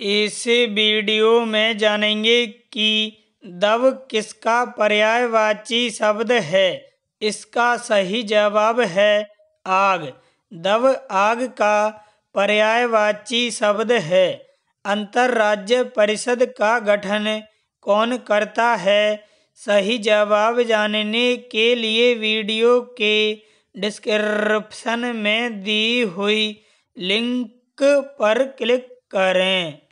इस वीडियो में जानेंगे कि दव किसका पर्यायवाची शब्द है इसका सही जवाब है आग दव आग का पर्यायवाची शब्द है अंतर्राज्य परिषद का गठन कौन करता है सही जवाब जानने के लिए वीडियो के डिस्क्रिप्शन में दी हुई लिंक पर क्लिक करें